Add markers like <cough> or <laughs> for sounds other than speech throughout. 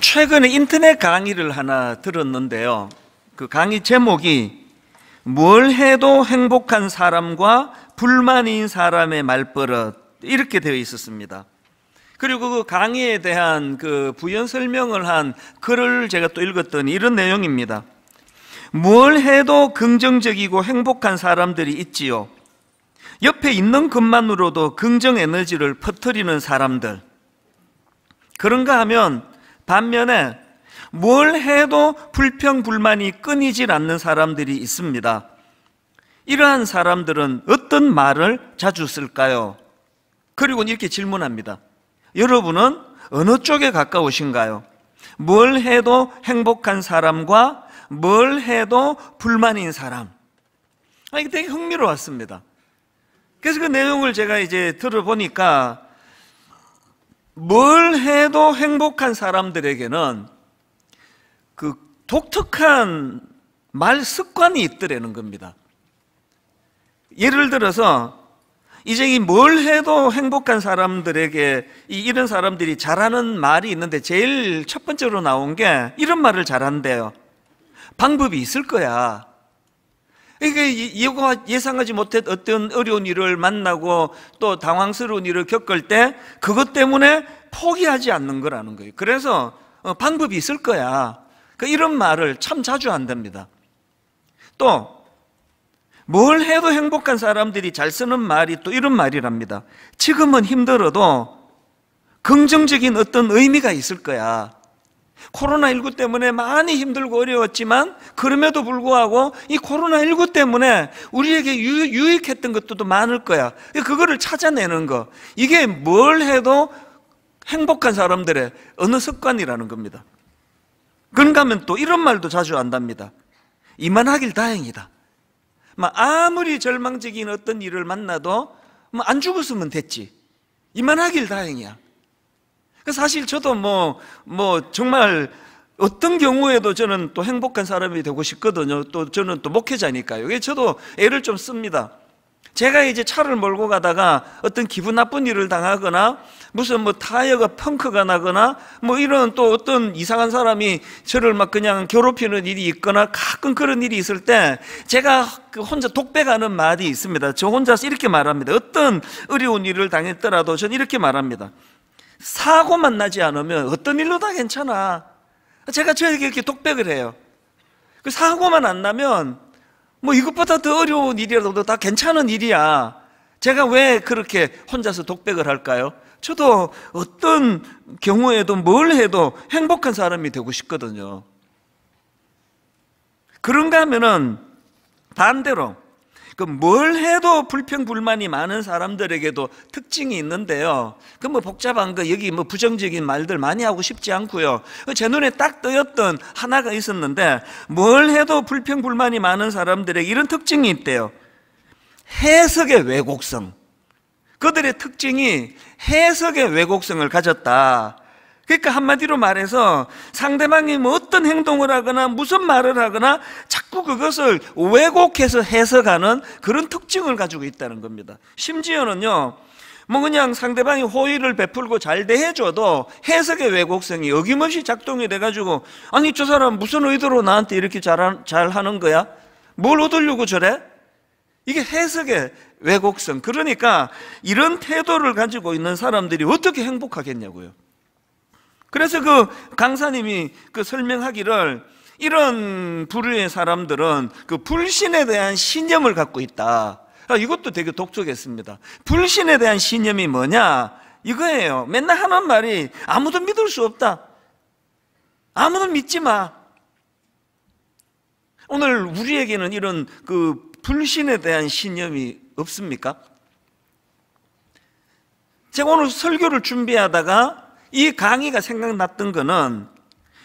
최근에 인터넷 강의를 하나 들었는데요. 그 강의 제목이 뭘 해도 행복한 사람과 불만인 사람의 말버릇 이렇게 되어 있었습니다. 그리고 그 강의에 대한 그 부연 설명을 한 글을 제가 또 읽었더니 이런 내용입니다. 뭘 해도 긍정적이고 행복한 사람들이 있지요. 옆에 있는 것만으로도 긍정 에너지를 퍼뜨리는 사람들. 그런가 하면 반면에 뭘 해도 불평, 불만이 끊이질 않는 사람들이 있습니다. 이러한 사람들은 어떤 말을 자주 쓸까요? 그리고 이렇게 질문합니다. 여러분은 어느 쪽에 가까우신가요? 뭘 해도 행복한 사람과 뭘 해도 불만인 사람. 아, 이게 되게 흥미로웠습니다. 그래서 그 내용을 제가 이제 들어보니까 뭘 해도 행복한 사람들에게는 그 독특한 말 습관이 있더라는 겁니다. 예를 들어서 이제 이뭘 해도 행복한 사람들에게 이런 사람들이 잘하는 말이 있는데 제일 첫 번째로 나온 게 이런 말을 잘한대요. 방법이 있을 거야. 그러니까 예상하지 못했 어떤 어려운 일을 만나고 또 당황스러운 일을 겪을 때 그것 때문에 포기하지 않는 거라는 거예요. 그래서 어, 방법이 있을 거야. 그 이런 말을 참 자주 한답니다. 또, 뭘 해도 행복한 사람들이 잘 쓰는 말이 또 이런 말이랍니다. 지금은 힘들어도 긍정적인 어떤 의미가 있을 거야. 코로나19 때문에 많이 힘들고 어려웠지만 그럼에도 불구하고 이 코로나19 때문에 우리에게 유, 익했던 것도 많을 거야. 그거를 찾아내는 거. 이게 뭘 해도 행복한 사람들의 어느 습관이라는 겁니다. 그런가 하면 또 이런 말도 자주 한답니다. 이만하길 다행이다. 뭐 아무리 절망적인 어떤 일을 만나도 뭐 안 죽었으면 됐지. 이만하길 다행이야. 그 사실 저도 뭐, 뭐, 정말 어떤 경우에도 저는 또 행복한 사람이 되고 싶거든요. 또 저는 또 목회자니까요. 저도 애를 좀 씁니다. 제가 이제 차를 몰고 가다가 어떤 기분 나쁜 일을 당하거나 무슨 뭐 타이어가 펑크가 나거나 뭐 이런 또 어떤 이상한 사람이 저를 막 그냥 괴롭히는 일이 있거나 가끔 그런 일이 있을 때 제가 그 혼자 독백하는 말이 있습니다. 저 혼자서 이렇게 말합니다. 어떤 어려운 일을 당했더라도 저는 이렇게 말합니다. 사고 만나지 않으면 어떤 일로 다 괜찮아. 제가 저에게 이렇게 독백을 해요. 그 사고만 안 나면 뭐 이것보다 더 어려운 일이라도 다 괜찮은 일이야. 제가 왜 그렇게 혼자서 독백을 할까요? 저도 어떤 경우에도 뭘 해도 행복한 사람이 되고 싶거든요. 그런가 하면은 반대로 그뭘 해도 불평불만이 많은 사람들에게도 특징이 있는데요. 그 뭐 복잡한 거 여기 뭐 부정적인 말들 많이 하고 싶지 않고요. 그 제 눈에 딱 떠였던 하나가 있었는데 뭘 해도 불평불만이 많은 사람들에게 이런 특징이 있대요. 해석의 왜곡성. 그들의 특징이 해석의 왜곡성을 가졌다. 그러니까 한마디로 말해서 상대방이 뭐 어떤 행동을 하거나 무슨 말을 하거나 자꾸 그것을 왜곡해서 해석하는 그런 특징을 가지고 있다는 겁니다. 심지어는요, 뭐 그냥 상대방이 호의를 베풀고 잘 대해줘도 해석의 왜곡성이 어김없이 작동이 돼가지고 아니 저 사람 무슨 의도로 나한테 이렇게 잘, 잘 하는 거야? 뭘 얻으려고 저래? 이게 해석의 왜곡성. 그러니까 이런 태도를 가지고 있는 사람들이 어떻게 행복하겠냐고요. 그래서 그 강사님이 그 설명하기를 이런 부류의 사람들은 그 불신에 대한 신념을 갖고 있다. 아, 이것도 되게 독특했습니다. 불신에 대한 신념이 뭐냐? 이거예요. 맨날 하는 말이 아무도 믿을 수 없다. 아무도 믿지 마. 오늘 우리에게는 이런 그 불신에 대한 신념이 없습니까? 제가 오늘 설교를 준비하다가 이 강의가 생각났던 거는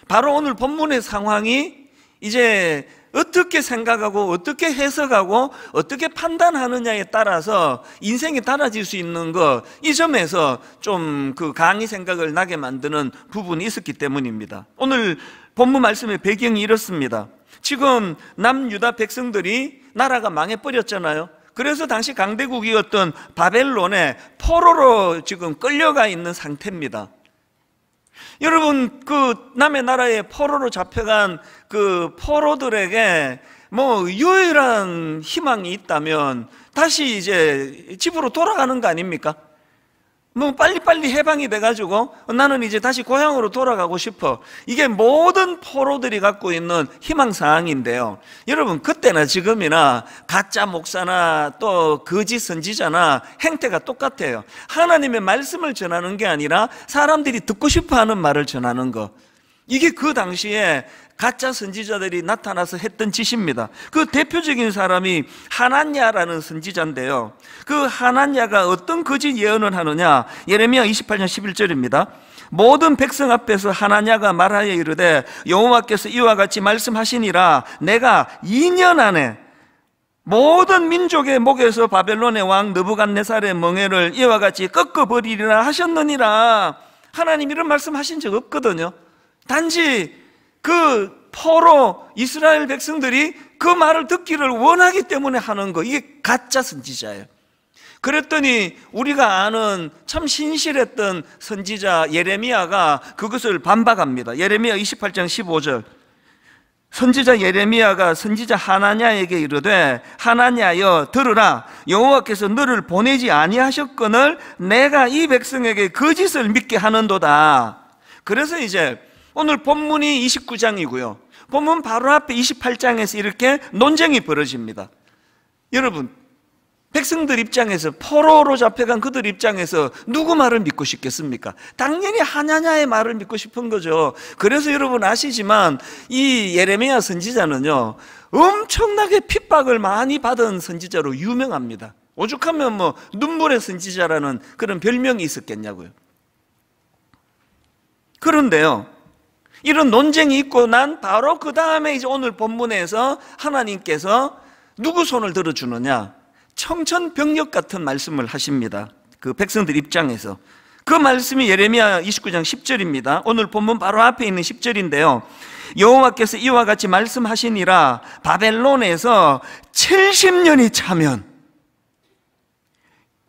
바로 오늘 본문의 상황이 이제 어떻게 생각하고 어떻게 해석하고 어떻게 판단하느냐에 따라서 인생이 달라질 수 있는 것 이 점에서 좀 그 강의 생각을 나게 만드는 부분이 있었기 때문입니다. 오늘 본문 말씀의 배경이 이렇습니다. 지금 남유다 백성들이 나라가 망해버렸잖아요. 그래서 당시 강대국이었던 바벨론에 포로로 지금 끌려가 있는 상태입니다. 여러분 그 남의 나라에 포로로 잡혀간 그 포로들에게 뭐 유일한 희망이 있다면 다시 이제 집으로 돌아가는 거 아닙니까? 너무 빨리빨리 해방이 돼가지고 나는 이제 다시 고향으로 돌아가고 싶어. 이게 모든 포로들이 갖고 있는 희망사항인데요. 여러분, 그때나 지금이나 가짜 목사나 또 거짓 선지자나 행태가 똑같아요. 하나님의 말씀을 전하는 게 아니라 사람들이 듣고 싶어 하는 말을 전하는 거 이게 그 당시에 가짜 선지자들이 나타나서 했던 짓입니다. 그 대표적인 사람이 하나냐라는 선지자인데요. 그 하나냐가 어떤 거짓 예언을 하느냐? 예레미야 28장 11절입니다. 모든 백성 앞에서 하나냐가 말하여 이르되 여호와께서 이와 같이 말씀하시니라 내가 2년 안에 모든 민족의 목에서 바벨론의 왕 느부갓네살의 멍에를 이와 같이 꺾어버리리라 하셨느니라 하나님 이런 말씀하신 적 없거든요 단지 그 포로 이스라엘 백성들이 그 말을 듣기를 원하기 때문에 하는 거 이게 가짜 선지자예요 그랬더니 우리가 아는 참 신실했던 선지자 예레미야가 그것을 반박합니다 예레미야 28장 15절 선지자 예레미야가 선지자 하나냐에게 이르되 하나냐여 들으라 여호와께서 너를 보내지 아니하셨거늘 내가 이 백성에게 거짓을 그 믿게 하는도다 그래서 이제 오늘 본문이 29장이고요. 본문 바로 앞에 28장에서 이렇게 논쟁이 벌어집니다. 여러분, 백성들 입장에서 포로로 잡혀간 그들 입장에서 누구 말을 믿고 싶겠습니까? 당연히 하냐냐의 말을 믿고 싶은 거죠. 그래서 여러분 아시지만 이 예레미야 선지자는요. 엄청나게 핍박을 많이 받은 선지자로 유명합니다. 오죽하면 뭐 눈물의 선지자라는 그런 별명이 있었겠냐고요. 그런데요. 이런 논쟁이 있고 난 바로 그 다음에 이제 오늘 본문에서 하나님께서 누구 손을 들어주느냐 청천벽력 같은 말씀을 하십니다 그 백성들 입장에서 그 말씀이 예레미야 29장 10절입니다 오늘 본문 바로 앞에 있는 10절인데요 여호와께서 이와 같이 말씀하시니라 바벨론에서 70년이 차면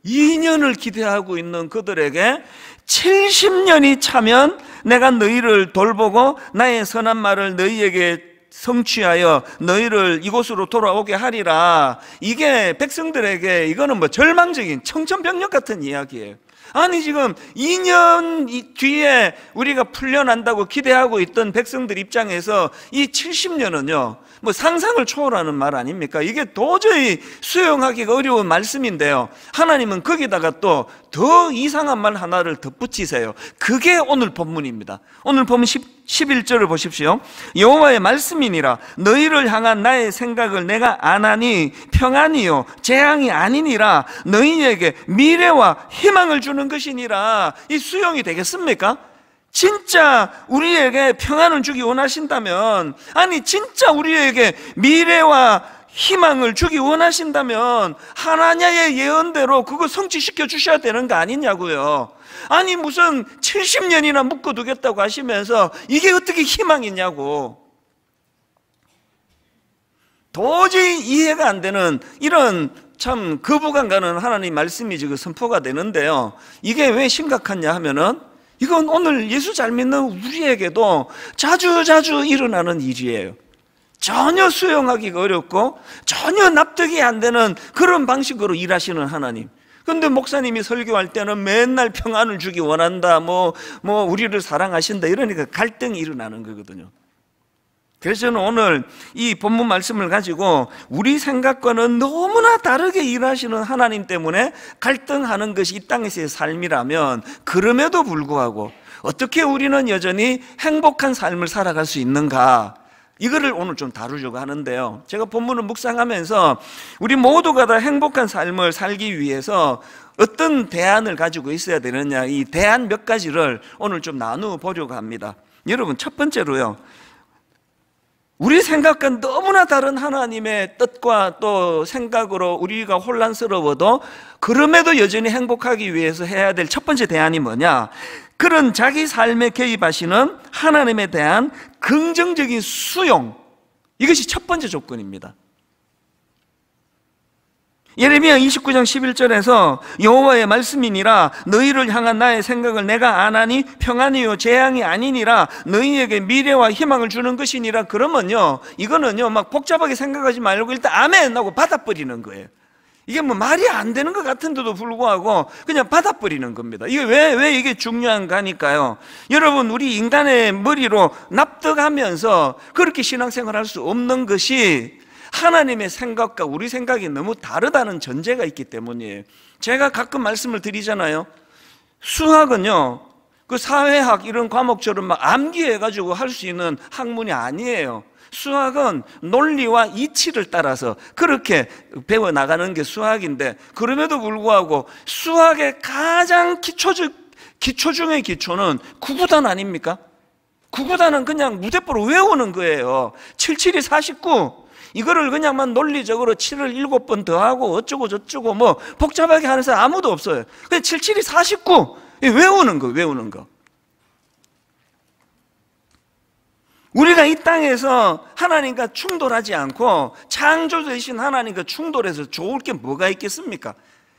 2년을 기대하고 있는 그들에게 70년이 차면 내가 너희를 돌보고 나의 선한 말을 너희에게 성취하여 너희를 이곳으로 돌아오게 하리라. 이게 백성들에게 이거는 뭐 절망적인 청천벽력 같은 이야기예요. 아니 지금 2년 뒤에 우리가 풀려난다고 기대하고 있던 백성들 입장에서 이 70년은요 뭐 상상을 초월하는 말 아닙니까? 이게 도저히 수용하기가 어려운 말씀인데요 하나님은 거기다가 또 더 이상한 말 하나를 덧붙이세요 그게 오늘 본문입니다 오늘 보면 10 11절을 보십시오. 여호와의 말씀이니라 너희를 향한 나의 생각을 내가 안하니 평안이요 재앙이 아니니라 너희에게 미래와 희망을 주는 것이니라. 이 수용이 되겠습니까? 진짜 우리에게 평안을 주기 원하신다면 아니 진짜 우리에게 미래와 희망을 주기 원하신다면 하나냐의 예언대로 그거 성취시켜 주셔야 되는 거 아니냐고요. 아니 무슨 70년이나 묶어두겠다고 하시면서 이게 어떻게 희망이냐고 도저히 이해가 안 되는 이런 참 거부감 가는 하나님 말씀이 지금 선포가 되는데요 이게 왜 심각하냐 하면은 이건 오늘 예수 잘 믿는 우리에게도 자주자주 자주 일어나는 일이에요 전혀 수용하기가 어렵고 전혀 납득이 안 되는 그런 방식으로 일하시는 하나님 근데 목사님이 설교할 때는 맨날 평안을 주기 원한다. 뭐, 뭐, 우리를 사랑하신다. 이러니까 갈등이 일어나는 거거든요. 그래서 저는 오늘 이 본문 말씀을 가지고 우리 생각과는 너무나 다르게 일하시는 하나님 때문에 갈등하는 것이 이 땅에서의 삶이라면 그럼에도 불구하고 어떻게 우리는 여전히 행복한 삶을 살아갈 수 있는가? 이거를 오늘 좀 다루려고 하는데요. 제가 본문을 묵상하면서 우리 모두가 다 행복한 삶을 살기 위해서 어떤 대안을 가지고 있어야 되느냐 이 대안 몇 가지를 오늘 좀 나누어 보려고 합니다. 여러분 첫 번째로요. 우리 생각과 너무나 다른 하나님의 뜻과 또 생각으로 우리가 혼란스러워도 그럼에도 여전히 행복하기 위해서 해야 될 첫 번째 대안이 뭐냐? 그런 자기 삶에 개입하시는 하나님에 대한 긍정적인 수용 이것이 첫 번째 조건입니다 예레미야 29장 11절에서 여호와의 말씀이니라 너희를 향한 나의 생각을 내가 안하니 평안이요 재앙이 아니니라 너희에게 미래와 희망을 주는 것이니라 그러면요 이거는요 막 복잡하게 생각하지 말고 일단 아멘 하고 받아버리는 거예요 이게 뭐 말이 안 되는 것 같은데도 불구하고 그냥 받아버리는 겁니다. 이게 왜, 왜 이게 중요한가니까요. 여러분, 우리 인간의 머리로 납득하면서 그렇게 신앙생활 할수 없는 것이 하나님의 생각과 우리 생각이 너무 다르다는 전제가 있기 때문이에요. 제가 가끔 말씀을 드리잖아요. 수학은요, 그 사회학 이런 과목처럼 막 암기해가지고 할 수 있는 학문이 아니에요. 수학은 논리와 이치를 따라서 그렇게 배워나가는 게 수학인데 그럼에도 불구하고 수학의 가장 기초적, 기초 중의 기초는 구구단 아닙니까? 구구단은 그냥 무대포로 외우는 거예요 77이 49 이거를 그냥만 논리적으로 7을 7번 더하고 어쩌고 저쩌고 뭐 복잡하게 하는 사람 아무도 없어요 그냥 77이 49 외우는 거 외우는 거 우리가 이 땅에서 하나님과 충돌하지 않고 창조되신 하나님과 충돌해서 좋을 게 뭐가 있겠습니까?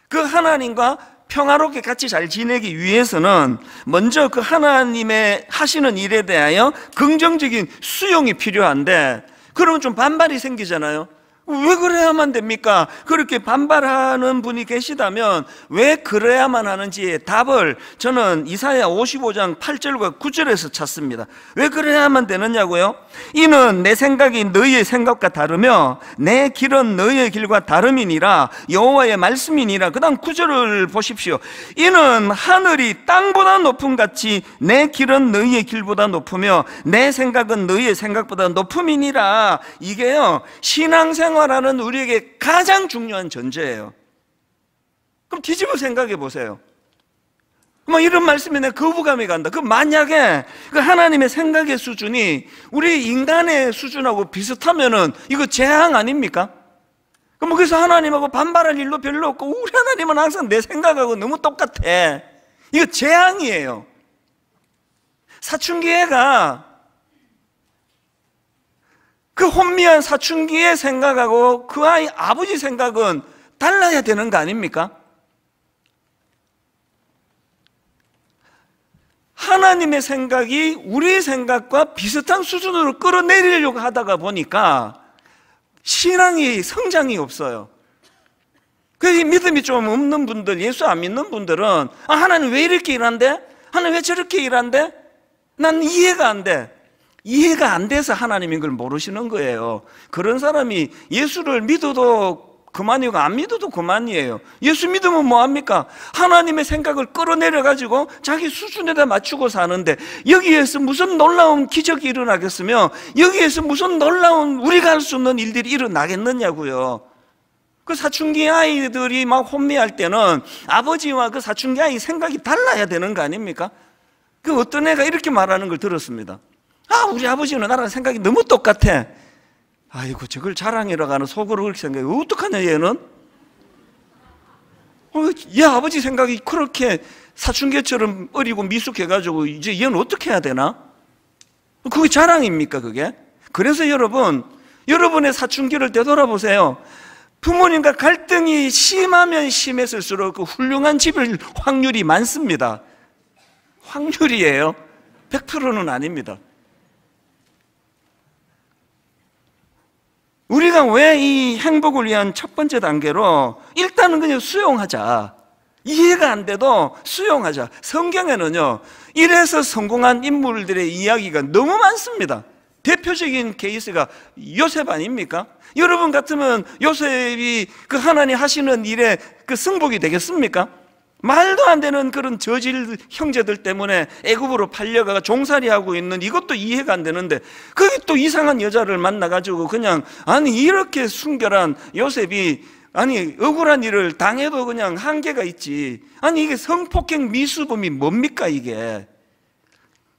그 하나님과 평화롭게 같이 잘 지내기 위해서는 먼저 그 하나님의 하시는 일에 대하여 긍정적인 수용이 필요한데 그러면 좀 반발이 생기잖아요. 왜 그래야만 됩니까? 그렇게 반발하는 분이 계시다면 왜 그래야만 하는지의 답을 저는 이사야 55장 8절과 9절에서 찾습니다. 왜 그래야만 되느냐고요? 이는 내 생각이 너희의 생각과 다르며 내 길은 너희의 길과 다름이니라 여호와의 말씀이니라. 그다음 9절을 보십시오. 이는 하늘이 땅보다 높음 같이 내 길은 너희의 길보다 높으며 내 생각은 너희의 생각보다 높음이니라. 이게요. 신앙생 생활하는 우리에게 가장 중요한 전제예요. 그럼 뒤집어 생각해 보세요. 뭐 이런 말씀에 내 거부감이 간다. 그 만약에 그 하나님의 생각의 수준이 우리 인간의 수준하고 비슷하면은 이거 재앙 아닙니까? 그럼 그래서 하나님하고 반발할 일도 별로 없고 우리 하나님은 항상 내 생각하고 너무 똑같아. 이거 재앙이에요. 사춘기애가 그 혼미한 사춘기의 생각하고 그 아이 아버지 생각은 달라야 되는 거 아닙니까? 하나님의 생각이 우리 생각과 비슷한 수준으로 끌어내리려고 하다가 보니까 신앙이 성장이 없어요. 그래서 믿음이 좀 없는 분들, 예수 안 믿는 분들은 아, 하나님 왜 이렇게 일한대? 하나님 왜 저렇게 일한대? 난 이해가 안 돼. 이해가 안 돼서 하나님인 걸 모르시는 거예요. 그런 사람이 예수를 믿어도 그만이고 안 믿어도 그만이에요. 예수 믿으면 뭐합니까? 하나님의 생각을 끌어내려가지고 자기 수준에다 맞추고 사는데 여기에서 무슨 놀라운 기적이 일어나겠으며 여기에서 무슨 놀라운 우리가 할 수 없는 일들이 일어나겠느냐고요. 그 사춘기 아이들이 막 혼미할 때는 아버지와 그 사춘기 아이 생각이 달라야 되는 거 아닙니까? 그 어떤 애가 이렇게 말하는 걸 들었습니다. 아, 우리 아버지는 나랑 생각이 너무 똑같아. 아이고, 저걸 자랑이라고 하는 속으로 그렇게 생각해. 어떡하냐, 얘는? 어, 얘 아버지 생각이 그렇게 사춘기처럼 어리고 미숙해가지고 이제 얘는 어떻게 해야 되나? 그게 자랑입니까, 그게? 그래서 여러분, 여러분의 사춘기를 되돌아보세요. 부모님과 갈등이 심하면 심했을수록 그 훌륭한 집일 확률이 많습니다. 확률이에요. 100%는 아닙니다. 우리가 왜 이 행복을 위한 첫 번째 단계로 일단은 그냥 수용하자. 이해가 안 돼도 수용하자. 성경에는요, 이래서 성공한 인물들의 이야기가 너무 많습니다. 대표적인 케이스가 요셉 아닙니까? 여러분 같으면 요셉이 그 하나님 하시는 일에 그 승복이 되겠습니까? 말도 안 되는 그런 저질 형제들 때문에 애굽으로 팔려가 종살이하고 있는 이것도 이해가 안 되는데 그게 또 이상한 여자를 만나가지고 그냥 아니 이렇게 순결한 요셉이 아니 억울한 일을 당해도 그냥 한계가 있지 아니 이게 성폭행 미수범이 뭡니까 이게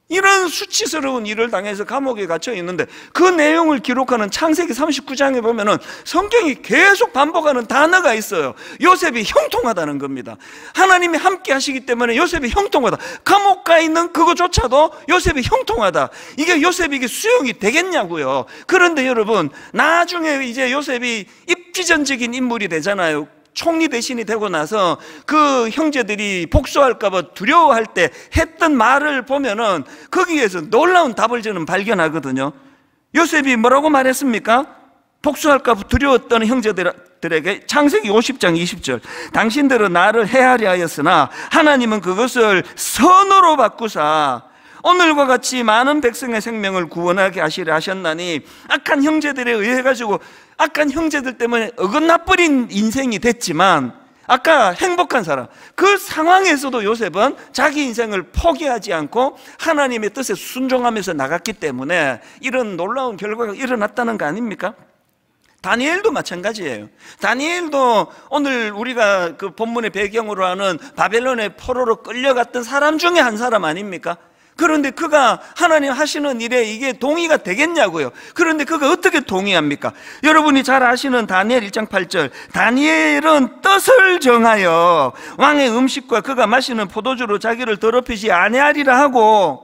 이런 수치스러운 일을 당해서 감옥에 갇혀 있는데 그 내용을 기록하는 창세기 39장에 보면은 성경이 계속 반복하는 단어가 있어요. 요셉이 형통하다는 겁니다. 하나님이 함께 하시기 때문에 요셉이 형통하다. 감옥 가 있는 그거조차도 요셉이 형통하다. 이게 요셉이 수용이 되겠냐고요. 그런데 여러분, 나중에 이제 요셉이 입지전적인 인물이 되잖아요. 총리 대신이 되고 나서 그 형제들이 복수할까봐 두려워할 때 했던 말을 보면은 거기에서 놀라운 답을 저는 발견하거든요. 요셉이 뭐라고 말했습니까? 복수할까 두려웠던 형제들에게 창세기 50장 20절 당신들은 나를 해하려 하였으나 하나님은 그것을 선으로 바꾸사 오늘과 같이 많은 백성의 생명을 구원하게 하시려 하셨나니 악한 형제들에 의해 가지고 악한 형제들 때문에 어긋나버린 인생이 됐지만 아까 행복한 사람 그 상황에서도 요셉은 자기 인생을 포기하지 않고 하나님의 뜻에 순종하면서 나갔기 때문에 이런 놀라운 결과가 일어났다는 거 아닙니까? 다니엘도 마찬가지예요. 다니엘도 오늘 우리가 그 본문의 배경으로 하는 바벨론의 포로로 끌려갔던 사람 중에 한 사람 아닙니까? 그런데 그가 하나님 하시는 일에 이게 동의가 되겠냐고요. 그런데 그가 어떻게 동의합니까? 여러분이 잘 아시는 다니엘 1장 8절. 다니엘은 뜻을 정하여 왕의 음식과 그가 마시는 포도주로 자기를 더럽히지 아니하리라 하고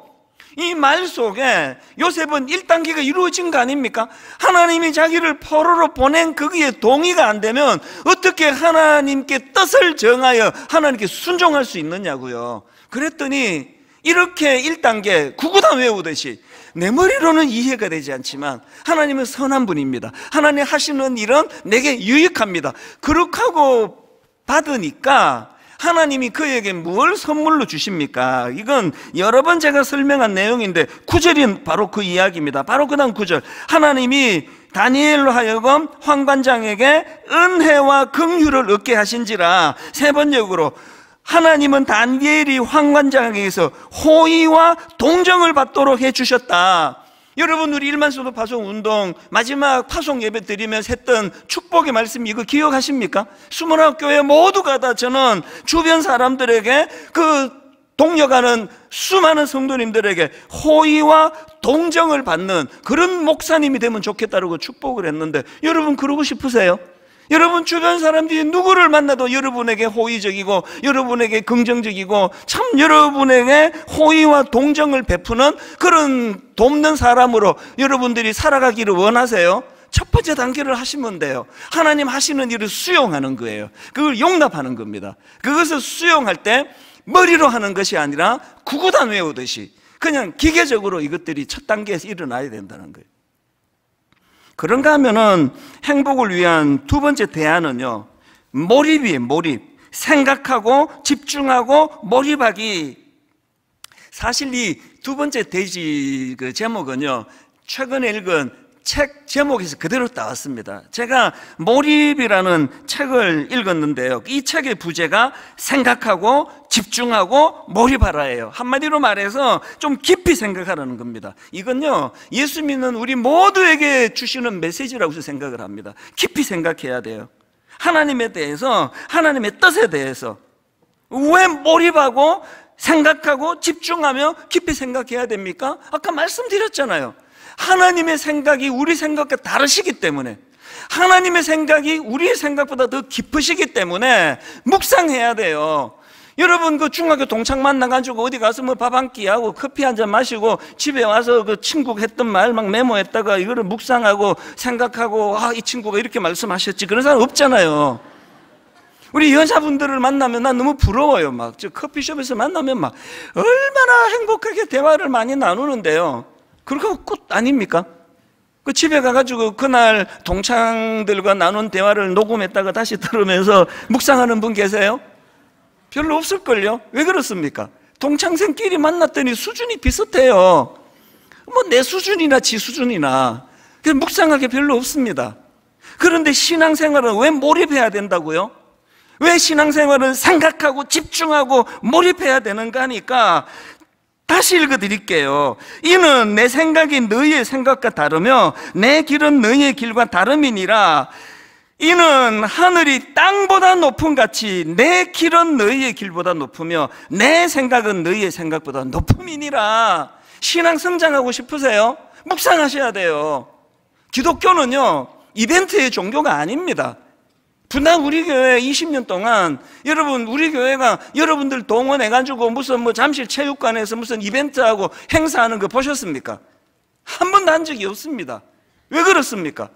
이 말 속에 요셉은 1단계가 이루어진 거 아닙니까? 하나님이 자기를 포로로 보낸 거기에 동의가 안 되면 어떻게 하나님께 뜻을 정하여 하나님께 순종할 수 있느냐고요. 그랬더니 이렇게 1단계 구구단 외우듯이 내 머리로는 이해가 되지 않지만 하나님은 선한 분입니다. 하나님 하시는 일은 내게 유익합니다. 그렇다고 받으니까 하나님이 그에게 무엇 선물로 주십니까? 이건 여러 번 제가 설명한 내용인데 구절인 바로 그 이야기입니다. 바로 그 다음 구절 하나님이 다니엘로 하여금 황관장에게 은혜와 긍휼을 얻게 하신지라 세 번역으로 하나님은 단디엘이 황관장에게서 호의와 동정을 받도록 해주셨다. 여러분 우리 일만소도 파송 운동 마지막 파송 예배 드리면서 했던 축복의 말씀 이거 기억하십니까? 스물아홉 교회 모두가 다 저는 주변 사람들에게 그 동력하는 수많은 성도님들에게 호의와 동정을 받는 그런 목사님이 되면 좋겠다고 축복을 했는데 여러분 그러고 싶으세요? 여러분 주변 사람들이 누구를 만나도 여러분에게 호의적이고 여러분에게 긍정적이고 참 여러분에게 호의와 동정을 베푸는 그런 돕는 사람으로 여러분들이 살아가기를 원하세요. 첫 번째 단계를 하시면 돼요. 하나님 하시는 일을 수용하는 거예요. 그걸 용납하는 겁니다. 그것을 수용할 때 머리로 하는 것이 아니라 구구단 외우듯이 그냥 기계적으로 이것들이 첫 단계에서 일어나야 된다는 거예요. 그런가 하면은 행복을 위한 두 번째 대안은요. 몰입이에요, 몰입. 생각하고 집중하고 몰입하기. 사실 이 두 번째 돼지그 제목은요. 최근에 읽은 책 제목에서 그대로 따왔습니다. 제가 몰입이라는 책을 읽었는데요. 이 책의 부제가 생각하고 집중하고 몰입하라예요. 한마디로 말해서 좀 깊이 생각하라는 겁니다. 이건요, 예수 믿는 우리 모두에게 주시는 메시지라고 생각을 합니다. 깊이 생각해야 돼요. 하나님에 대해서, 하나님의 뜻에 대해서. 왜 몰입하고 생각하고 집중하며 깊이 생각해야 됩니까? 아까 말씀드렸잖아요. 하나님의 생각이 우리 생각과 다르시기 때문에 하나님의 생각이 우리의 생각보다 더 깊으시기 때문에 묵상해야 돼요. 여러분 그 중학교 동창 만나가지고 어디 가서 뭐 밥 한 끼 하고 커피 한 잔 마시고 집에 와서 그 친구 했던 말 막 메모했다가 이거를 묵상하고 생각하고 아 이 친구가 이렇게 말씀하셨지 그런 사람 없잖아요. 우리 여자분들을 만나면 난 너무 부러워요. 막 저 커피숍에서 만나면 막 얼마나 행복하게 대화를 많이 나누는데요. 그렇게 끝 아닙니까? 그 집에 가가지고 그날 동창들과 나눈 대화를 녹음했다가 다시 들으면서 묵상하는 분 계세요? 별로 없을걸요? 왜 그렇습니까? 동창생끼리 만났더니 수준이 비슷해요. 뭐 내 수준이나 지 수준이나. 그래서 묵상할 게 별로 없습니다. 그런데 신앙생활은 왜 몰입해야 된다고요? 왜 신앙생활은 생각하고 집중하고 몰입해야 되는가 하니까 다시 읽어드릴게요. 이는 내 생각이 너희의 생각과 다르며 내 길은 너희의 길과 다름이니라. 이는 하늘이 땅보다 높은 같이 내 길은 너희의 길보다 높으며 내 생각은 너희의 생각보다 높음이니라. 신앙 성장하고 싶으세요? 묵상하셔야 돼요. 기독교는요, 이벤트의 종교가 아닙니다. 분당 우리 교회 20년 동안 여러분 우리 교회가 여러분들 동원해 가지고 무슨 뭐 잠실 체육관에서 무슨 이벤트하고 행사하는 거 보셨습니까? 한 번도 한 적이 없습니다. 왜 그렇습니까?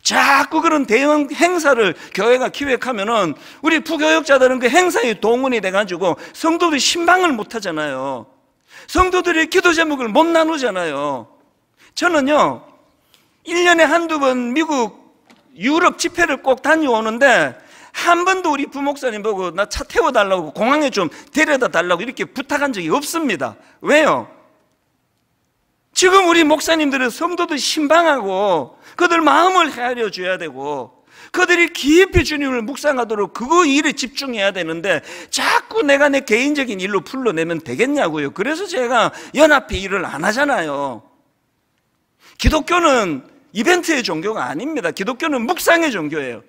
자꾸 그런 대형 행사를 교회가 기획하면은 우리 부교육자들은그 행사에 동원이 돼 가지고 성도들이 신방을 못 하잖아요. 성도들이 기도 제목을 못 나누잖아요. 저는요. 1년에 한두 번 미국 유럽 집회를 꼭 다녀오는데 한 번도 우리 부목사님 보고 나 차 태워달라고 공항에 좀 데려다 달라고 이렇게 부탁한 적이 없습니다. 왜요? 지금 우리 목사님들은 성도도 신방하고 그들 마음을 헤아려 줘야 되고 그들이 깊이 주님을 묵상하도록 그 일에 집중해야 되는데 자꾸 내가 내 개인적인 일로 풀러내면 되겠냐고요. 그래서 제가 연합회 일을 안 하잖아요. 기독교는 이벤트의 종교가 아닙니다. 기독교는 묵상의 종교예요.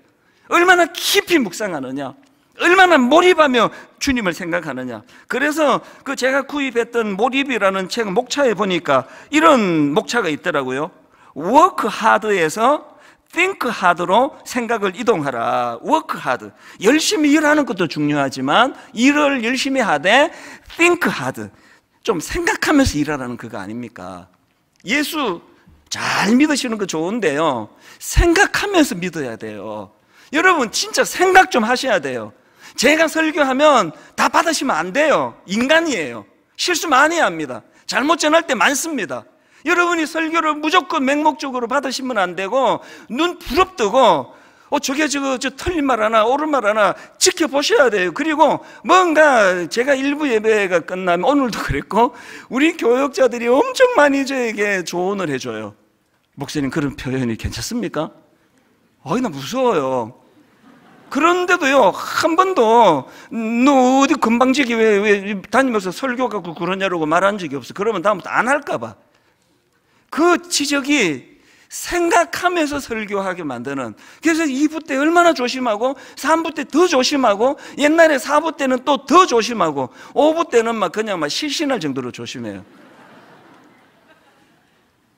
얼마나 깊이 묵상하느냐. 얼마나 몰입하며 주님을 생각하느냐. 그래서 그 제가 구입했던 몰입이라는 책 목차에 보니까 이런 목차가 있더라고요. 워크 하드에서 think hard로 생각을 이동하라. work hard. 열심히 일하는 것도 중요하지만 일을 열심히 하되 think hard. 좀 생각하면서 일하라는 그거 아닙니까? 예수 잘 믿으시는 거 좋은데요. 생각하면서 믿어야 돼요. 여러분, 진짜 생각 좀 하셔야 돼요. 제가 설교하면 다 받으시면 안 돼요. 인간이에요. 실수 많이 합니다. 잘못 전할 때 많습니다. 여러분이 설교를 무조건 맹목적으로 받으시면 안 되고, 눈 부릅뜨고, 어, 저게 저거 저 틀린 말 하나, 옳은 말 하나 지켜보셔야 돼요. 그리고 뭔가 제가 일부 예배가 끝나면 오늘도 그랬고 우리 교역자들이 엄청 많이 저에게 조언을 해줘요. 목사님 그런 표현이 괜찮습니까? 어이 나 무서워요. 그런데도요 한 번도 너 어디 금방지기 왜, 왜 다니면서 설교가 그러냐고 말한 적이 없어. 그러면 다음부터 안 할까봐. 그 지적이 생각하면서 설교하게 만드는 그래서 2부 때 얼마나 조심하고 3부 때 더 조심하고 옛날에 4부 때는 또 더 조심하고 5부 때는 막 그냥 막 실신할 정도로 조심해요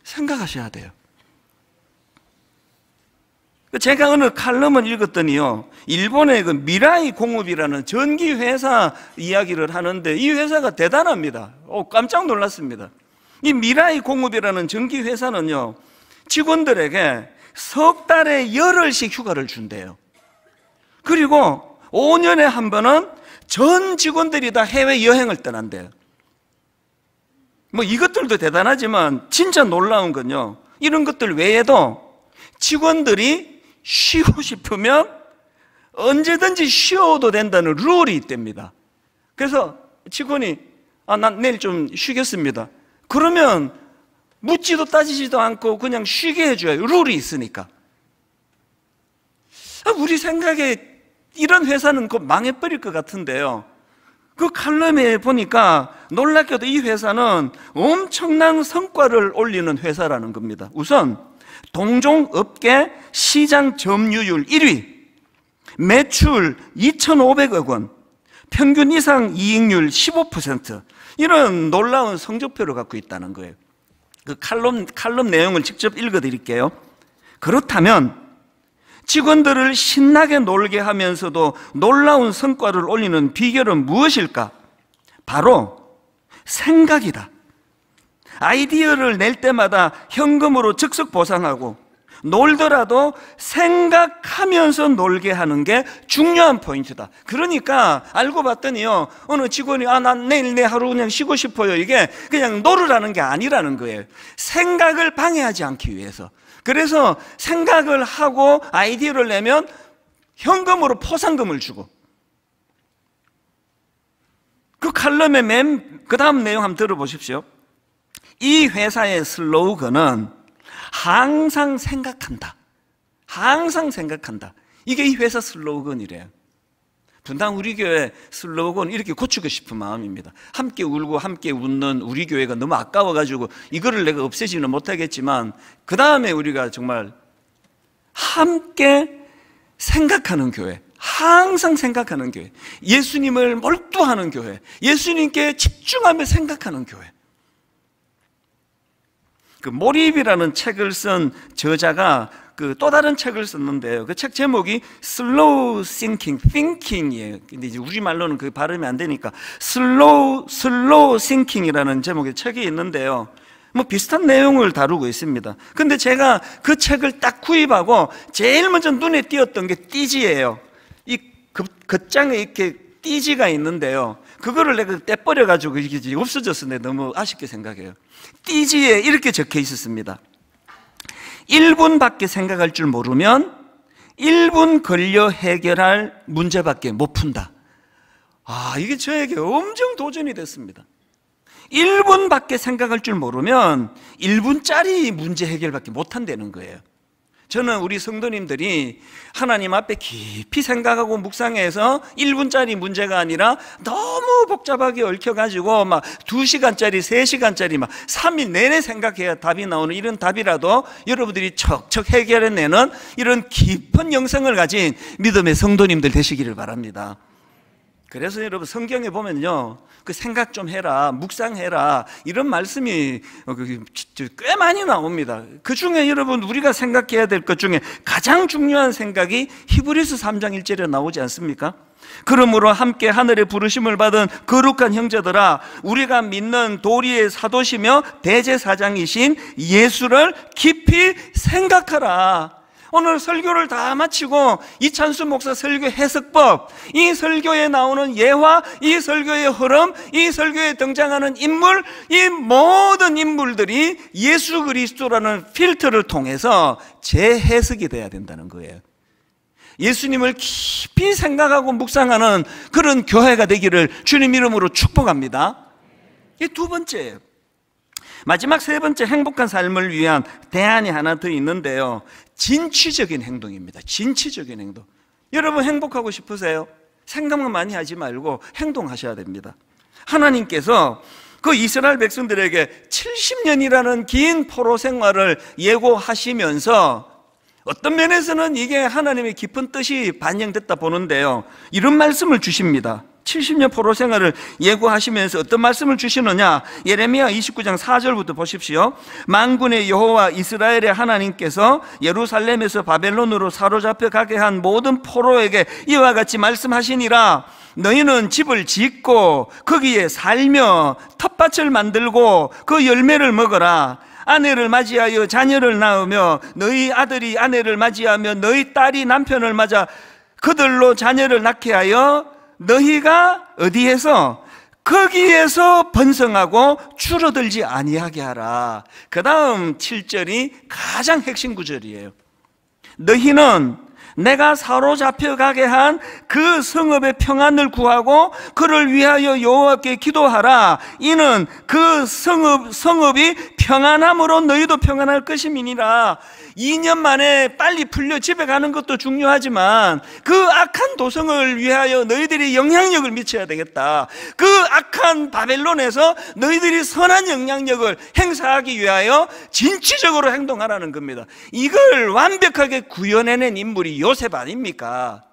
생각하셔야 돼요 그 제가 어느 칼럼을 읽었더니요, 일본의 그 미라이 공업이라는 전기회사 이야기를 하는데 이 회사가 대단합니다. 오, 어, 깜짝 놀랐습니다. 이 미라이 공업이라는 전기회사는요, 직원들에게 석 달에 열흘씩 휴가를 준대요. 그리고 5년에 한 번은 전 직원들이 다 해외 여행을 떠난대요. 뭐 이것들도 대단하지만 진짜 놀라운 건요, 이런 것들 외에도 직원들이 쉬고 싶으면 언제든지 쉬어도 된다는 룰이 있답니다. 그래서 직원이 아, 난 내일 좀 쉬겠습니다. 그러면 묻지도 따지지도 않고 그냥 쉬게 해줘요. 룰이 있으니까. 아, 우리 생각에 이런 회사는 곧 망해버릴 것 같은데요. 그 칼럼에 보니까 놀랍게도 이 회사는 엄청난 성과를 올리는 회사라는 겁니다. 우선 동종업계 시장 점유율 1위, 매출 2,500억 원, 평균 이상 이익률 15% 이런 놀라운 성적표를 갖고 있다는 거예요. 그 칼럼, 칼럼 내용을 직접 읽어 드릴게요. 그렇다면 직원들을 신나게 놀게 하면서도 놀라운 성과를 올리는 비결은 무엇일까? 바로 생각이다. 아이디어를 낼 때마다 현금으로 즉석 보상하고 놀더라도 생각하면서 놀게 하는 게 중요한 포인트다. 그러니까 알고 봤더니요. 어느 직원이 아, 난 내일 내 하루 그냥 쉬고 싶어요. 이게 그냥 놀으라는 게 아니라는 거예요. 생각을 방해하지 않기 위해서. 그래서 생각을 하고 아이디어를 내면 현금으로 포상금을 주고 그 칼럼의 맨그 다음 내용 한번 들어보십시오. 이 회사의 슬로건은 항상 생각한다. 항상 생각한다. 이게 이 회사 슬로건이래요. 분당 우리 교회 슬로건 이렇게 고치고 싶은 마음입니다. 함께 울고 함께 웃는 우리 교회가 너무 아까워가지고 이거를 내가 없애지는 못하겠지만 그 다음에 우리가 정말 함께 생각하는 교회, 항상 생각하는 교회, 예수님을 몰두하는 교회, 예수님께 집중하며 생각하는 교회. 그 몰입이라는 책을 쓴 저자가 그 또 다른 책을 썼는데요. 그 책 제목이 Slow Thinking, Thinking이에요. 근데 이제 우리말로는 그 발음이 안 되니까 Slow, Slow Thinking이라는 제목의 책이 있는데요. 뭐 비슷한 내용을 다루고 있습니다. 근데 제가 그 책을 딱 구입하고 제일 먼저 눈에 띄었던 게 띠지예요. 이 그, 겉장에 이렇게 띠지가 있는데요. 그거를 내가 떼버려가지고 이게 없어졌었는데 너무 아쉽게 생각해요. 띠지에 이렇게 적혀 있었습니다. 1분밖에 생각할 줄 모르면 1분 걸려 해결할 문제밖에 못 푼다. 아, 이게 저에게 엄청 도전이 됐습니다. 1분밖에 생각할 줄 모르면 1분짜리 문제 해결밖에 못 한다는 거예요. 저는 우리 성도님들이 하나님 앞에 깊이 생각하고 묵상해서 1분짜리 문제가 아니라 너무 복잡하게 얽혀가지고 막 2시간짜리, 3시간짜리 막 3일 내내 생각해야 답이 나오는 이런 답이라도 여러분들이 척척 해결해내는 이런 깊은 영성을 가진 믿음의 성도님들 되시기를 바랍니다. 그래서 여러분 성경에 보면요 그 생각 좀 해라 묵상해라 이런 말씀이 어, 그, 꽤 많이 나옵니다 그 중에 여러분 우리가 생각해야 될 것 중에 가장 중요한 생각이 히브리스 3장 1절에 나오지 않습니까? 그러므로 함께 하늘의 부르심을 받은 거룩한 형제들아 우리가 믿는 도리의 사도시며 대제사장이신 예수를 깊이 생각하라 오늘 설교를 다 마치고 이찬수 목사 설교 해석법, 이 설교에 나오는 예화, 이 설교의 흐름, 이 설교에 등장하는 인물, 이 모든 인물들이 예수 그리스도라는 필터를 통해서 재해석이 돼야 된다는 거예요. 예수님을 깊이 생각하고 묵상하는 그런 교회가 되기를 주님 이름으로 축복합니다. 이두 번째예요. 마지막 세 번째 행복한 삶을 위한 대안이 하나 더 있는데요. 진취적인 행동입니다. 진취적인 행동. 여러분 행복하고 싶으세요? 생각만 많이 하지 말고 행동하셔야 됩니다. 하나님께서 그 이스라엘 백성들에게 70년이라는 긴 포로 생활을 예고하시면서 어떤 면에서는 이게 하나님의 깊은 뜻이 반영됐다 보는데요. 이런 말씀을 주십니다. 70년 포로 생활을 예고하시면서 어떤 말씀을 주시느냐 예레미야 29장 4절부터 보십시오 만군의 여호와 이스라엘의 하나님께서 예루살렘에서 바벨론으로 사로잡혀 가게 한 모든 포로에게 이와 같이 말씀하시니라 너희는 집을 짓고 거기에 살며 텃밭을 만들고 그 열매를 먹어라 아내를 맞이하여 자녀를 낳으며 너희 아들이 아내를 맞이하며 너희 딸이 남편을 맞아 그들로 자녀를 낳게 하여 너희가 어디에서 거기에서 번성하고 줄어들지 아니하게 하라. 그 다음 7절이 가장 핵심 구절이에요. 너희는 내가 사로잡혀 가게 한 그 성읍의 평안을 구하고 그를 위하여 여호와께 기도하라 이는 그 성읍 성읍이 평안함으로 너희도 평안할 것임이니라 2년 만에 빨리 풀려 집에 가는 것도 중요하지만 그 악한 도성을 위하여 너희들이 영향력을 미쳐야 되겠다 그 악한 바벨론에서 너희들이 선한 영향력을 행사하기 위하여 진취적으로 행동하라는 겁니다 이걸 완벽하게 구현해낸 인물이 요셉 아닙니까?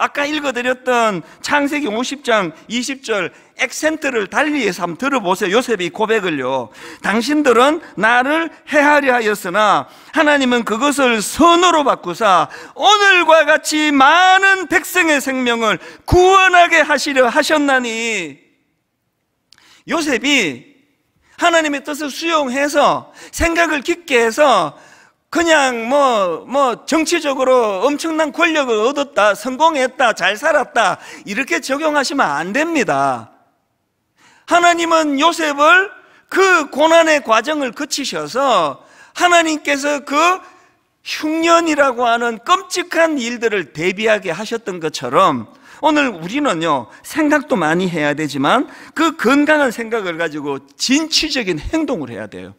아까 읽어드렸던 창세기 50장 20절 액센트를 달리해서 한번 들어보세요 요셉이 고백을요 당신들은 나를 해하려 하였으나 하나님은 그것을 선으로 바꾸사 오늘과 같이 많은 백성의 생명을 구원하게 하시려 하셨나니 요셉이 하나님의 뜻을 수용해서 생각을 깊게 해서 그냥 뭐, 뭐, 정치적으로 엄청난 권력을 얻었다, 성공했다, 잘 살았다, 이렇게 적용하시면 안 됩니다. 하나님은 요셉을 그 고난의 과정을 거치셔서 하나님께서 그 흉년이라고 하는 끔찍한 일들을 대비하게 하셨던 것처럼 오늘 우리는요, 생각도 많이 해야 되지만 그 건강한 생각을 가지고 진취적인 행동을 해야 돼요.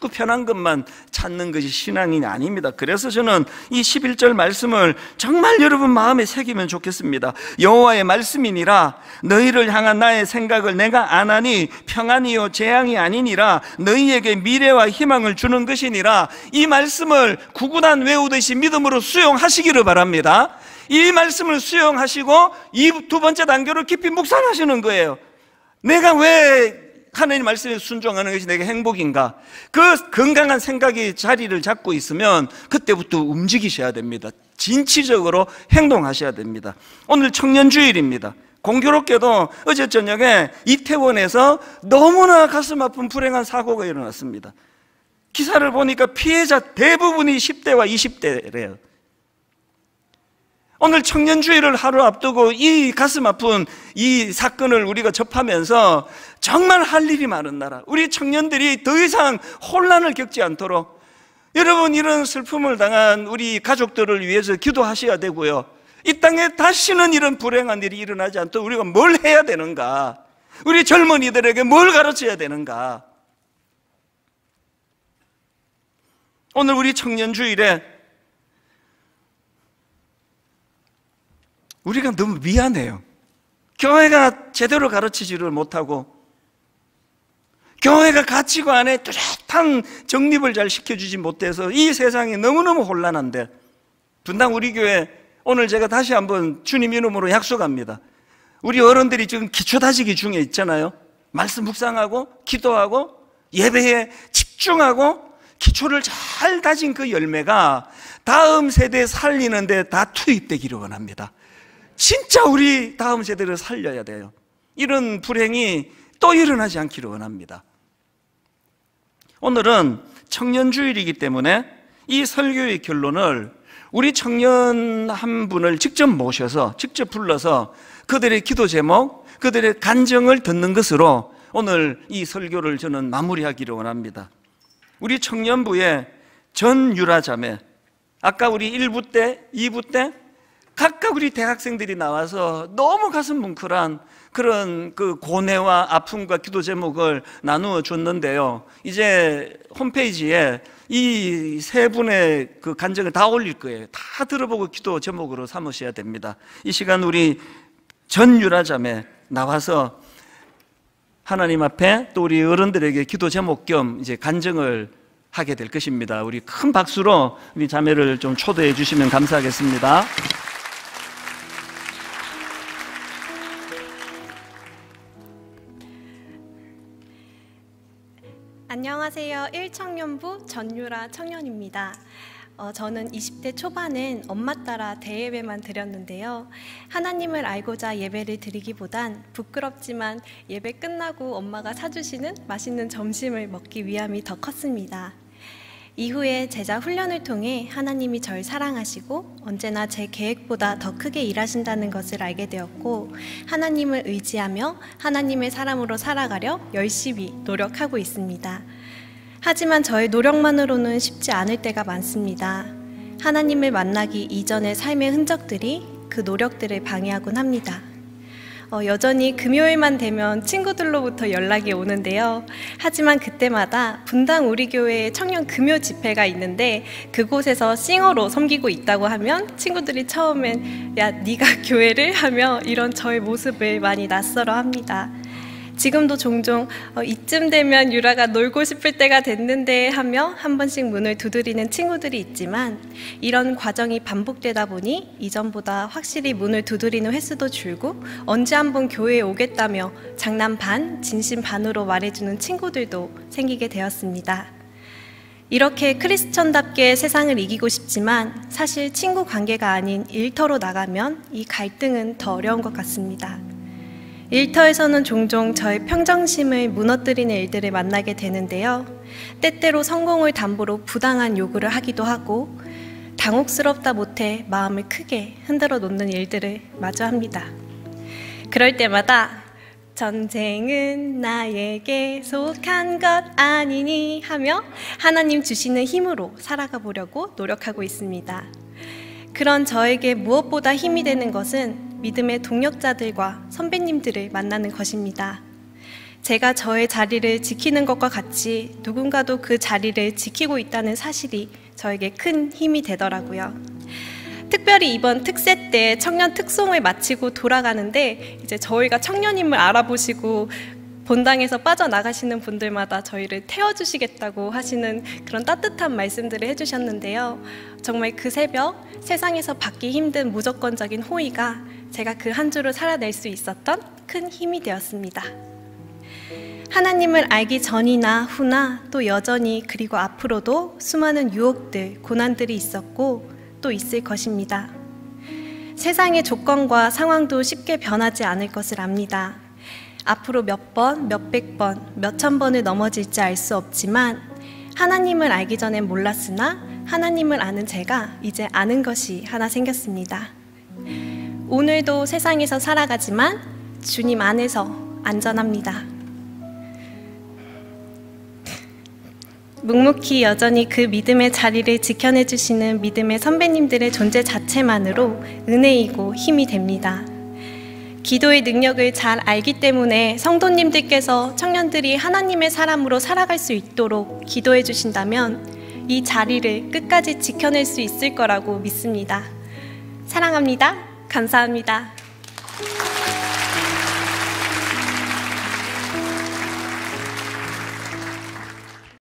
자꾸 편한 것만 찾는 것이 신앙이 아닙니다. 그래서 저는 이 11절 말씀을 정말 여러분 마음에 새기면 좋겠습니다. 여호와의 말씀이니라 너희를 향한 나의 생각을 내가 안 하니 평안이요 재앙이 아니니라 너희에게 미래와 희망을 주는 것이니라 이 말씀을 구구단 외우듯이 믿음으로 수용하시기를 바랍니다. 이 말씀을 수용하시고 이 두 번째 단계로 깊이 묵상하시는 거예요. 내가 왜 하나님 말씀에 순종하는 것이 내게 행복인가? 그 건강한 생각이 자리를 잡고 있으면 그때부터 움직이셔야 됩니다. 진취적으로 행동하셔야 됩니다. 오늘 청년 주일입니다. 공교롭게도 어제 저녁에 이태원에서 너무나 가슴 아픈 불행한 사고가 일어났습니다. 기사를 보니까 피해자 대부분이 10대와 20대래요. 오늘 청년주의를 하루 앞두고 이 가슴 아픈 이 사건을 우리가 접하면서 정말 할 일이 많은 나라 우리 청년들이 더 이상 혼란을 겪지 않도록 여러분 이런 슬픔을 당한 우리 가족들을 위해서 기도하셔야 되고요 이 땅에 다시는 이런 불행한 일이 일어나지 않도록 우리가 뭘 해야 되는가 우리 젊은이들에게 뭘 가르쳐야 되는가 오늘 우리 청년 주일에 우리가 너무 미안해요 교회가 제대로 가르치지를 못하고 교회가 가치관 안에 뚜렷한 정립을 잘 시켜주지 못해서 이 세상이 너무너무 혼란한데 분당 우리 교회 오늘 제가 다시 한번 주님 이름으로 약속합니다 우리 어른들이 지금 기초다지기 중에 있잖아요 말씀 묵상하고 기도하고 예배에 집중하고 기초를 잘 다진 그 열매가 다음 세대 살리는데 다 투입되기를 원합니다 진짜 우리 다음 세대를 살려야 돼요 이런 불행이 또 일어나지 않기를 원합니다 오늘은 청년 주일이기 때문에 이 설교의 결론을 우리 청년 한 분을 직접 모셔서 직접 불러서 그들의 기도 제목, 그들의 간정을 듣는 것으로 오늘 이 설교를 저는 마무리하기를 원합니다. 우리 청년부의 전유라 자매, 아까 우리 1부 때, 2부 때 각각 우리 대학생들이 나와서 너무 가슴 뭉클한 그런 그 고뇌와 아픔과 기도 제목을 나누어 줬는데요. 이제 홈페이지에 이 세 분의 그 간증을 다 올릴 거예요. 다 들어보고 기도 제목으로 삼으셔야 됩니다. 이 시간 우리 전유라자매 나와서 하나님 앞에 또 우리 어른들에게 기도 제목 겸 이제 간증을 하게 될 것입니다. 우리 큰 박수로 우리 자매를 좀 초대해 주시면 감사하겠습니다. 안녕하세요. 1청년부 전유라 청년입니다. 어, 저는 20대 초반엔 엄마 따라 대예배만 드렸는데요. 하나님을 알고자 예배를 드리기보단 부끄럽지만 예배 끝나고 엄마가 사주시는 맛있는 점심을 먹기 위함이 더 컸습니다. 이후에 제자 훈련을 통해 하나님이 절 사랑하시고 언제나 제 계획보다 더 크게 일하신다는 것을 알게 되었고 하나님을 의지하며 하나님의 사람으로 살아가려 열심히 노력하고 있습니다. 하지만 저의 노력만으로는 쉽지 않을 때가 많습니다. 하나님을 만나기 이전의 삶의 흔적들이 그 노력들을 방해하곤 합니다. 어, 여전히 금요일만 되면 친구들로부터 연락이 오는데요. 하지만 그때마다 분당 우리 교회의 청년 금요 집회가 있는데 그곳에서 싱어로 섬기고 있다고 하면 친구들이 처음엔 야 네가 <laughs> 교회를 하며 이런 저의 모습을 많이 낯설어 합니다. 지금도 종종 어, 이쯤 되면 유라가 놀고 싶을 때가 됐는데 하며 한 번씩 문을 두드리는 친구들이 있지만 이런 과정이 반복되다 보니 이전보다 확실히 문을 두드리는 횟수도 줄고 언제 한번 교회에 오겠다며 장난 반, 진심 반으로 말해주는 친구들도 생기게 되었습니다. 이렇게 크리스천답게 세상을 이기고 싶지만 사실 친구 관계가 아닌 일터로 나가면 이 갈등은 더 어려운 것 같습니다. 일터에서는 종종 저의 평정심을 무너뜨리는 일들을 만나게 되는데요. 때때로 성공을 담보로 부당한 요구를 하기도 하고 당혹스럽다 못해 마음을 크게 흔들어 놓는 일들을 마주합니다. 그럴 때마다 전쟁은 나에게 속한 것 아니니 하며 하나님 주시는 힘으로 살아가 보려고 노력하고 있습니다. 그런 저에게 무엇보다 힘이 되는 것은 믿음의 동역자들과 선배님들을 만나는 것입니다. 제가 저의 자리를 지키는 것과 같이 누군가도 그 자리를 지키고 있다는 사실이 저에게 큰 힘이 되더라고요. 특별히 이번 특세 때 청년 특송을 마치고 돌아가는데 이제 저희가 청년임을 알아보시고 본당에서 빠져나가시는 분들마다 저희를 태워주시겠다고 하시는 그런 따뜻한 말씀들을 해주셨는데요. 정말 그 새벽 세상에서 받기 힘든 무조건적인 호의가 제가 그 한 주를 살아낼 수 있었던 큰 힘이 되었습니다. 하나님을 알기 전이나 후나 또 여전히 그리고 앞으로도 수많은 유혹들, 고난들이 있었고 또 있을 것입니다. 세상의 조건과 상황도 쉽게 변하지 않을 것을 압니다. 앞으로 몇 번, 몇 백 번, 몇 천 번을 넘어질지 알 수 없지만 하나님을 알기 전엔 몰랐으나 하나님을 아는 제가 이제 아는 것이 하나 생겼습니다. 오늘도 세상에서 살아가지만 주님 안에서 안전합니다. 묵묵히 여전히 그 믿음의 자리를 지켜내 주시는 믿음의 선배님들의 존재 자체만으로 은혜이고 힘이 됩니다. 기도의 능력을 잘 알기 때문에 성도님들께서 청년들이 하나님의 사람으로 살아갈 수 있도록 기도해 주신다면 이 자리를 끝까지 지켜낼 수 있을 거라고 믿습니다. 사랑합니다. 감사합니다.